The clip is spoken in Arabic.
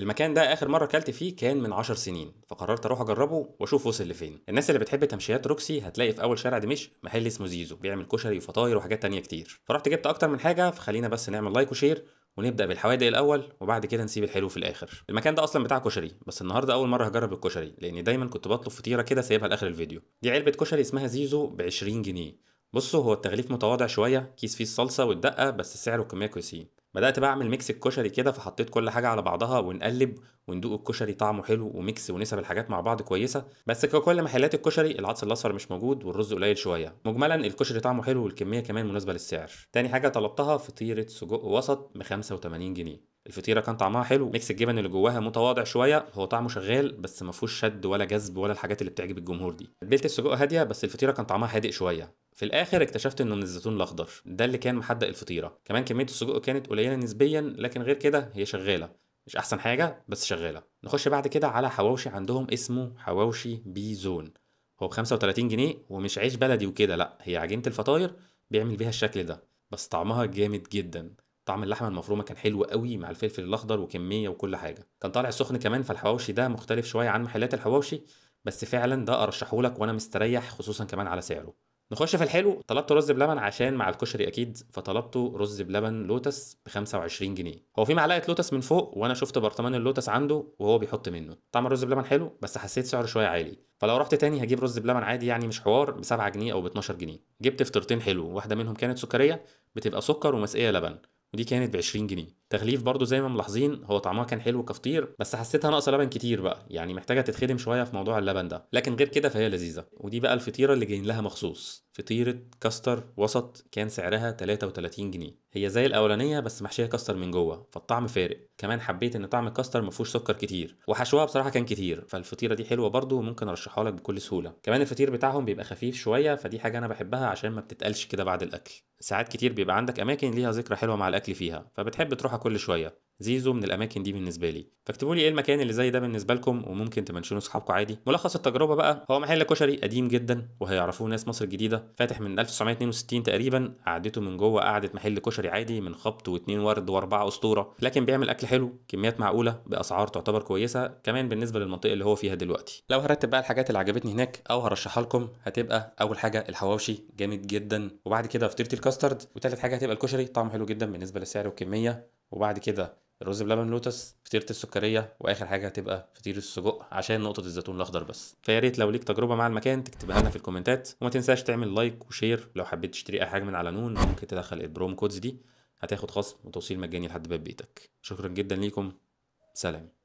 المكان ده اخر مره اكلت فيه كان من 10 سنين فقررت اروح اجربه واشوف وصل لفين الناس اللي بتحب تمشيات روكسي هتلاقي في اول شارع دمشق محل اسمه زيزو بيعمل كشري وفطاير وحاجات تانية كتير فرحت جبت اكتر من حاجه فخلينا بس نعمل لايك وشير ونبدا بالحوادق الاول وبعد كده نسيب الحلو في الاخر المكان ده اصلا بتاع كشري بس النهارده اول مره هجرب الكشري لان دايما كنت بطلب فطيره كده سايبها لاخر الفيديو دي علبه كشري اسمها زيزو ب 20 جنيه بصوا هو التغليف متواضع شويه كيس فيه الصلصه والدقه بس السعر والكميه كويسين بدات بقى اعمل ميكس الكشري كده فحطيت كل حاجه على بعضها ونقلب وندوق الكشري طعمه حلو وميكس ونسب الحاجات مع بعض كويسه بس ككل محلات الكشري العدس الاصفر مش موجود والرز قليل شويه مجملا الكشري طعمه حلو والكميه كمان مناسبه للسعر تاني حاجه طلبتها فطيره سجق وسط ب 85 جنيه الفطيره كان طعمها حلو ميكس الجبن اللي جواها متواضع شويه هو طعمه شغال بس ما فيهوش شد ولا جذب ولا الحاجات اللي بتعجب الجمهور دي تتبيله السجق هاديه بس الفطيره كان طعمها هادئ شويه في الاخر اكتشفت انه من الزيتون الاخضر ده اللي كان محدق الفطيره كمان كميه السجق كانت قليله نسبيا لكن غير كده هي شغاله مش احسن حاجه بس شغاله نخش بعد كده على حواوشي عندهم اسمه حواوشي بيزون هو ب 35 جنيه ومش عيش بلدي وكده لا هي عجينه الفطاير بيعمل بيها الشكل ده بس طعمها جامد جدا طعم اللحمه المفرومه كان حلو قوي مع الفلفل الاخضر وكميه وكل حاجه كان طالع سخن كمان فالحواوشي ده مختلف شويه عن محلات الحواوشي بس فعلا ده ارشحه لك وانا مستريح خصوصا كمان على سعره نخش في الحلو طلبت رز بلبن عشان مع الكشري اكيد فطلبته رز بلبن لوتس ب 25 جنيه هو في معلقه لوتس من فوق وانا شفت برطمان اللوتس عنده وهو بيحط منه طعم الرز بلبن حلو بس حسيت سعره شويه عالي فلو رحت تاني هجيب رز بلبن عادي يعني مش حوار ب 7 جنيه او ب 12 جنيه جبت فطيرتين حلو واحده منهم كانت سكريه بتبقى سكر ومسقيه لبن ودي كانت ب 20 جنيه التغليف برضو زي ما ملاحظين هو طعمها كان حلو كفطير بس حسيتها ناقصه لبن كتير بقى يعني محتاجه تتخدم شويه في موضوع اللبن ده لكن غير كده فهي لذيذه ودي بقى الفطيره اللي جايين لها مخصوص فطيره كاستر وسط كان سعرها 33 جنيه هي زي الاولانيه بس محشيه كاستر من جوه فالطعم فارق كمان حبيت ان طعم الكاستر ما فيهوش سكر كتير وحشوها بصراحه كان كتير فالفطيره دي حلوه برضو وممكن ارشحها لك بكل سهوله كمان الفطير بتاعهم بيبقى خفيف شويه فدي حاجه انا بحبها عشان ما بتتقلش كده بعد الاكل ساعات كتير بيبقى عندك اماكن ليها ذكرى حلوه مع الاكل فيها فبتحب تروح كل شويه زيزو من الاماكن دي بالنسبه لي فاكتبوا لي ايه المكان اللي زي ده بالنسبه لكم وممكن تمنشنوا اصحابكم عادي ملخص التجربه بقى هو محل كشري قديم جدا وهيعرفوه ناس مصر الجديده فاتح من 1962 تقريبا قعدته من جوه قعده محل كشري عادي من خبط واثنين ورد واربعه اسطوره لكن بيعمل اكل حلو كميات معقوله باسعار تعتبر كويسه كمان بالنسبه للمنطقه اللي هو فيها دلوقتي لو هرتب بقى الحاجات اللي عجبتني هناك او هرشحها لكم هتبقى اول حاجه الحواوشي جامد جدا وبعد كده فطيره الكاسترد وثالث حاجه هتبقى الكشري طعمه حلو جدا بالنسبه للسعر والكميه وبعد كده الرز بلبن لوتس فطيره السكريه واخر حاجه هتبقى فطير السجق عشان نقطه الزيتون الاخضر بس فيا ريت لو ليك تجربه مع المكان تكتبها لنا في الكومنتات وما تنساش تعمل لايك وشير لو حبيت تشتري اي حاجه من على نون ممكن تدخل البروم كودز دي هتاخد خصم وتوصيل مجاني لحد باب بيتك شكرا جدا ليكم سلام